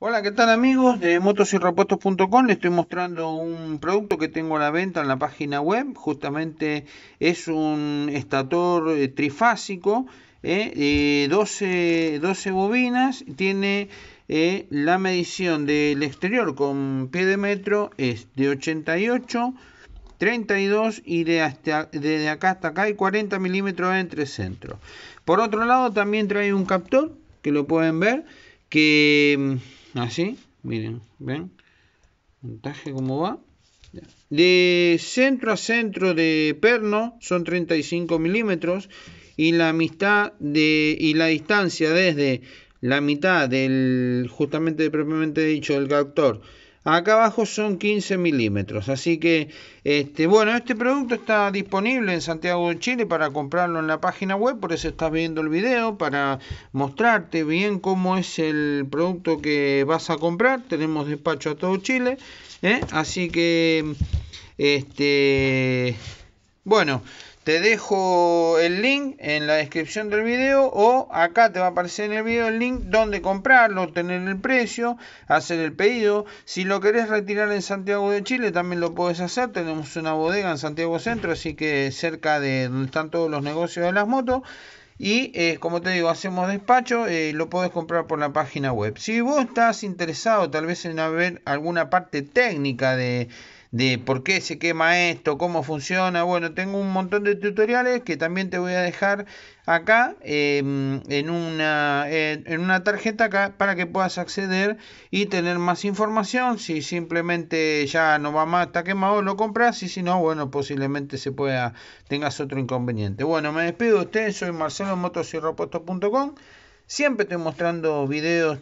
Hola, ¿qué tal amigos de motosyrepuestos.com? Les estoy mostrando un producto que tengo a la venta en la página web. Justamente es un estator eh, trifásico, de 12, 12 bobinas, tiene eh, la medición del exterior con pie de metro es de 88, 32 y de hasta, desde acá hasta acá hay 40 milímetros entre centro. Por otro lado también trae un captor que lo pueden ver que mm, Así, ¿Ah, miren, ven. Montaje cómo va. De centro a centro de perno son 35 milímetros y la mitad de y la distancia desde la mitad del justamente propiamente dicho del captor Acá abajo son 15 milímetros. Así que, este, bueno, este producto está disponible en Santiago de Chile para comprarlo en la página web. Por eso estás viendo el video, para mostrarte bien cómo es el producto que vas a comprar. Tenemos despacho a todo Chile. ¿eh? Así que, este... Bueno, te dejo el link en la descripción del video o acá te va a aparecer en el video el link donde comprarlo, tener el precio, hacer el pedido. Si lo querés retirar en Santiago de Chile también lo puedes hacer. Tenemos una bodega en Santiago Centro, así que cerca de donde están todos los negocios de las motos. Y eh, como te digo, hacemos despacho, y eh, lo podés comprar por la página web. Si vos estás interesado tal vez en ver alguna parte técnica de de por qué se quema esto, cómo funciona. Bueno, tengo un montón de tutoriales que también te voy a dejar acá em, en, una, en una tarjeta acá para que puedas acceder y tener más información. Si simplemente ya no va más, está quemado, lo compras y si no, bueno, posiblemente se pueda, tengas otro inconveniente. Bueno, me despido de ustedes, soy Marcelo puntocom Siempre estoy mostrando videos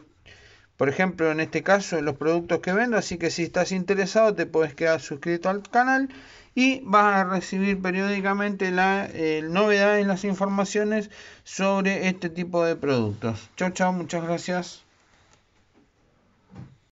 por ejemplo, en este caso, los productos que vendo. Así que si estás interesado, te puedes quedar suscrito al canal y vas a recibir periódicamente las eh, novedades, las informaciones sobre este tipo de productos. Chao, chao, muchas gracias.